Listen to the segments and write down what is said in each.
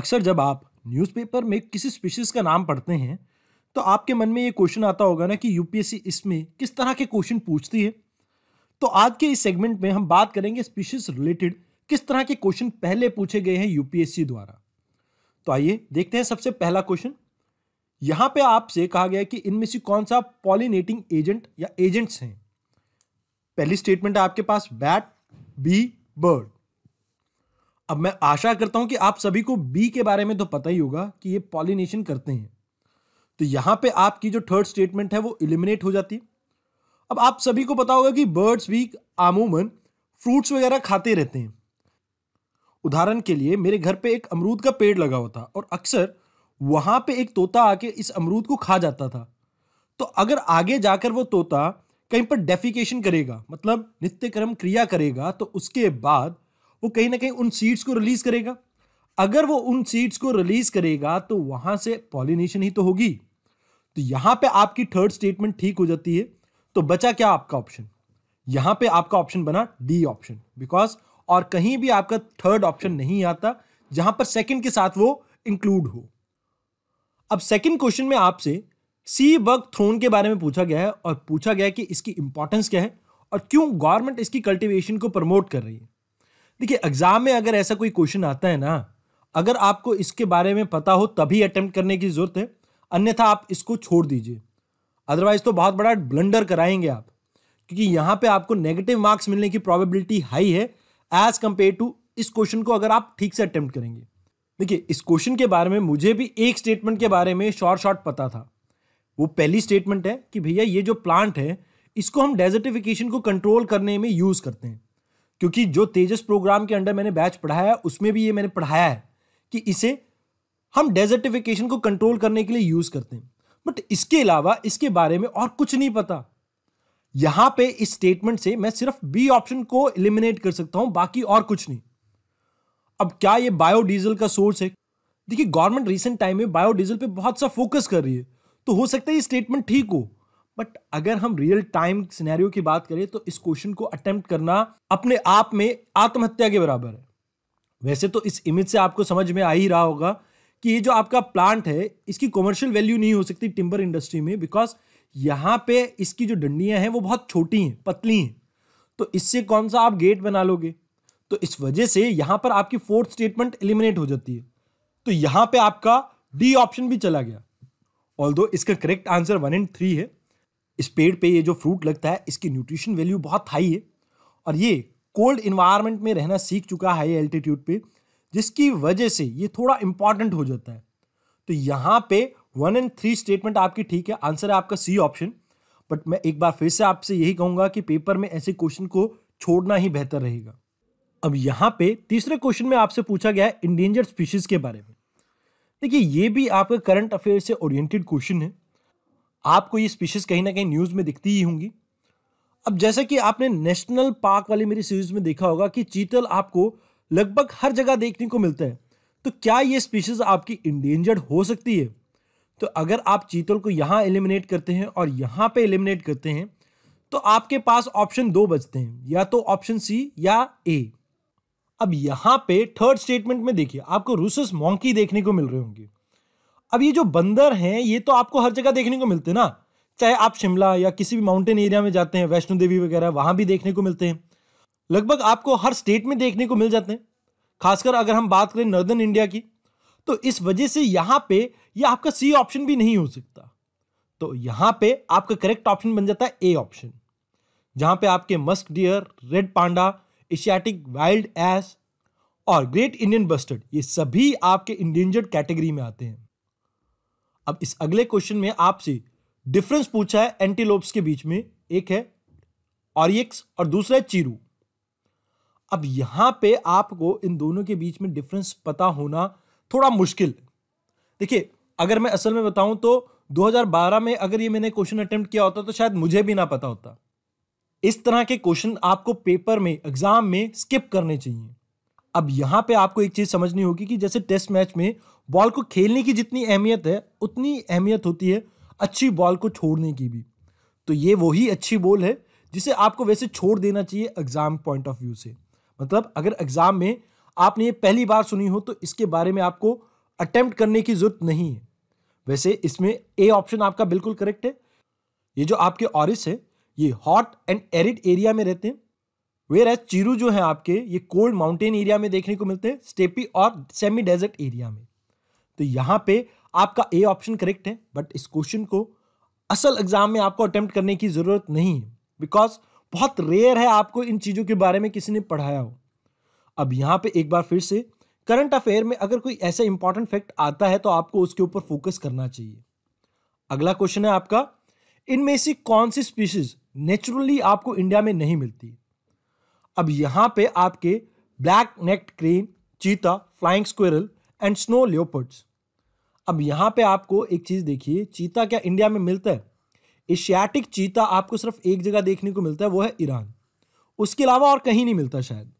अक्सर जब आप न्यूज़पेपर में किसी स्पीशीज़ का नाम पढ़ते हैं तो आपके मन में ये क्वेश्चन आता होगा ना कि यूपीएससी इसमें किस तरह के क्वेश्चन पूछती है तो आज के इस सेगमेंट में हम बात करेंगे स्पीशीज रिलेटेड किस तरह के क्वेश्चन पहले पूछे गए हैं यूपीएससी द्वारा तो आइए देखते हैं सबसे पहला क्वेश्चन यहां पे आपसे कहा गया है कि इनमें से कौन सा पॉलिनेटिंग एजेंट या एजेंट्स हैं पहली स्टेटमेंट है आपके पास बैट बी बर्ड अब मैं आशा करता हूं कि आप सभी को बी के बारे में तो पता ही होगा कि ये पॉलिनेशन करते हैं तो यहाँ पे आपकी जो थर्ड स्टेटमेंट है वो इलिमिनेट हो जाती है अब आप सभी को पता होगा कि बर्ड्स भी आमूमन फ्रूट्स वगैरह खाते रहते हैं उदाहरण के लिए मेरे घर पे एक अमरूद का पेड़ लगा होता और अक्सर वहां पे एक तोता आके इस अमरूद को खा जाता था तो अगर आगे जाकर वो तोता कहीं पर डेफिकेशन करेगा मतलब नित्य क्रिया करेगा तो उसके बाद वो कहीं ना कहीं उन सीड्स को रिलीज करेगा अगर वो उन सीड्स को रिलीज करेगा तो वहां से पॉलिनेशन ही तो होगी तो यहां पे आपकी थर्ड स्टेटमेंट ठीक हो जाती है तो बचा क्या आपका ऑप्शन यहां पे आपका ऑप्शन बना डी ऑप्शन बिकॉज और कहीं भी आपका थर्ड ऑप्शन नहीं आता जहां पर सेकंड के साथ वो इंक्लूड हो अब सेकंड क्वेश्चन में आपसे सी बग थ्रोन के बारे में पूछा गया है और पूछा गया है कि इसकी इंपॉर्टेंस क्या है और क्यों गवर्नमेंट इसकी कल्टिवेशन को प्रमोट कर रही है देखिए एग्जाम में अगर ऐसा कोई क्वेश्चन आता है ना अगर आपको इसके बारे में पता हो तभी अटेम्प्ट करने की ज़रूरत है अन्यथा आप इसको छोड़ दीजिए अदरवाइज तो बहुत बड़ा ब्लंडर कराएंगे आप क्योंकि यहां पे आपको नेगेटिव मार्क्स मिलने की प्रोबेबिलिटी हाई है एज कम्पेयर टू इस क्वेश्चन को अगर आप ठीक से अटेम्प्ट करेंगे देखिए इस क्वेश्चन के बारे में मुझे भी एक स्टेटमेंट के बारे में शॉर्ट शॉर्ट पता था वो पहली स्टेटमेंट है कि भैया ये जो प्लांट है इसको हम डेजर्टिफिकेशन को कंट्रोल करने में यूज़ करते हैं क्योंकि जो तेजस प्रोग्राम के अंडर मैंने बैच पढ़ाया है उसमें भी ये मैंने पढ़ाया है कि इसे हम डेजर्टिफिकेशन को कंट्रोल करने के लिए यूज करते हैं बट इसके अलावा इसके बारे में और कुछ नहीं पता यहां पे इस स्टेटमेंट से मैं सिर्फ बी ऑप्शन को इलिमिनेट कर सकता हूं बाकी और कुछ नहीं अब क्या ये बायोडीजल का सोर्स है देखिए गवर्नमेंट रिसेंट टाइम में बायोडीजल पे बहुत सा फोकस कर रही है तो हो सकता है ये स्टेटमेंट ठीक हो बट अगर हम रियल टाइम सिनेरियो की बात करें तो इस क्वेश्चन को अटेम्प्ट करना अपने आप में आत्महत्या के बराबर है वैसे तो इस इमेज से आपको समझ में आ ही रहा होगा कि ये जो आपका प्लांट है इसकी कॉमर्शियल वैल्यू नहीं हो सकती टिम्बर इंडस्ट्री में बिकॉज यहाँ पे इसकी जो डंडियाँ हैं वो बहुत छोटी हैं पतली हैं तो इससे कौन सा आप गेट बना लोगे तो इस वजह से यहाँ पर आपकी फोर्थ स्टेटमेंट एलिमिनेट हो जाती है तो यहाँ पे आपका डी ऑप्शन भी चला गया ऑल इसका correct answer one and three है इस पेड़ पे ये जो फ्रूट लगता है इसकी न्यूट्रिशन वैल्यू बहुत हाई है और ये कोल्ड इन्वायरमेंट में रहना सीख चुका है हाई एल्टीट्यूड पे जिसकी वजह से ये थोड़ा इंपॉर्टेंट हो जाता है तो यहाँ पे वन एंड थ्री स्टेटमेंट आपकी ठीक है आंसर है आपका सी ऑप्शन बट मैं एक बार फिर से आपसे यही कहूँगा कि पेपर में ऐसे क्वेश्चन को छोड़ना ही बेहतर रहेगा अब यहाँ पे तीसरे क्वेश्चन में आपसे पूछा गया है इंडेंजर स्पीशीज़ के बारे में देखिए ये भी आपका करंट अफेयर से ओरिएंटेड क्वेश्चन है आपको ये स्पीशीज़ कहीं ना कहीं न्यूज़ में दिखती ही होंगी अब जैसा कि आपने नेशनल पार्क वाली मेरी सीरीज में देखा होगा कि चीतल आपको लगभग हर जगह देखने को मिलता है तो क्या ये स्पीशीज़ आपकी इंडेंजर्ड हो सकती है तो अगर आप चीतल को यहाँ एलिमिनेट करते हैं और यहाँ पे एलिमिनेट करते हैं तो आपके पास ऑप्शन दो बचते हैं या तो ऑप्शन सी या ए अब यहाँ पे थर्ड स्टेटमेंट में देखिए आपको रूसस मॉन्की देखने को मिल रहे होंगे अब ये जो बंदर हैं ये तो आपको हर जगह देखने को मिलते हैं ना चाहे आप शिमला या किसी भी माउंटेन एरिया में जाते हैं वैष्णो देवी वगैरह वहाँ भी देखने को मिलते हैं लगभग आपको हर स्टेट में देखने को मिल जाते हैं खासकर अगर हम बात करें नॉर्दर्न इंडिया की तो इस वजह से यहाँ पे ये आपका सी ऑप्शन भी नहीं हो सकता तो यहाँ पे आपका करेक्ट ऑप्शन बन जाता है ए ऑप्शन जहाँ पे आपके musk deer red panda Asiatic wild ass और ग्रेट इंडियन बस्टर्ड ये सभी आपके इंडेंजर्ड कैटेगरी में आते हैं अब इस अगले क्वेश्चन में आपसे डिफरेंस पूछा है एंटीलोप्स के बीच में एक है ऑरियक्स और दूसरा है चीरू अब यहां पे आपको इन दोनों के बीच में डिफरेंस पता होना थोड़ा मुश्किल देखिए अगर मैं असल में बताऊं तो 2012 में अगर ये मैंने क्वेश्चन अटेम्प्ट किया होता तो शायद मुझे भी ना पता होता इस तरह के क्वेश्चन आपको पेपर में एग्जाम में स्किप करने चाहिए अब यहाँ पे आपको एक चीज़ समझनी होगी कि जैसे टेस्ट मैच में बॉल को खेलने की जितनी अहमियत है उतनी अहमियत होती है अच्छी बॉल को छोड़ने की भी तो ये वही अच्छी बॉल है जिसे आपको वैसे छोड़ देना चाहिए एग्ज़ाम पॉइंट ऑफ व्यू से मतलब अगर एग्ज़ाम में आपने ये पहली बार सुनी हो तो इसके बारे में आपको अटैम्प्ट करने की ज़रूरत नहीं है वैसे इसमें ए ऑप्शन आपका बिल्कुल करेक्ट है ये जो आपके ऑरिस है ये हॉट एंड एरिड एरिया में रहते हैं वेर एज चीरू जो है आपके ये कोल्ड माउंटेन एरिया में देखने को मिलते हैं स्टेपी और सेमी डेजर्ट एरिया में तो यहाँ पे आपका ए ऑप्शन करेक्ट है बट इस क्वेश्चन को असल एग्जाम में आपको अटेम्प्ट करने की ज़रूरत नहीं है बिकॉज बहुत रेयर है आपको इन चीज़ों के बारे में किसी ने पढ़ाया हो अब यहाँ पे एक बार फिर से करंट अफेयर में अगर कोई ऐसा इंपॉर्टेंट फैक्ट आता है तो आपको उसके ऊपर फोकस करना चाहिए अगला क्वेश्चन है आपका इनमें से कौन सी स्पीशीज नेचुरली आपको इंडिया में नहीं मिलती अब यहाँ पे आपके black necked crane cheetah flying squirrel and snow leopards अब यहाँ पे आपको एक चीज़ देखिए चीता क्या इंडिया में मिलता है एशियाटिक चीता आपको सिर्फ एक जगह देखने को मिलता है वो है ईरान उसके अलावा और कहीं नहीं मिलता शायद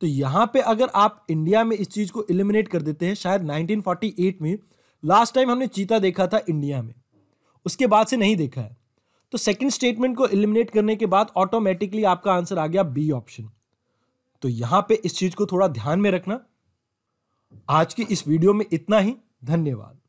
तो यहाँ पे अगर आप इंडिया में इस चीज़ को एलिमिनेट कर देते हैं शायद 1948 में लास्ट टाइम हमने चीता देखा था इंडिया में उसके बाद से नहीं देखा है तो सेकंड स्टेटमेंट को इलिमिनेट करने के बाद ऑटोमेटिकली आपका आंसर आ गया बी ऑप्शन तो यहां पे इस चीज को थोड़ा ध्यान में रखना आज की इस वीडियो में इतना ही धन्यवाद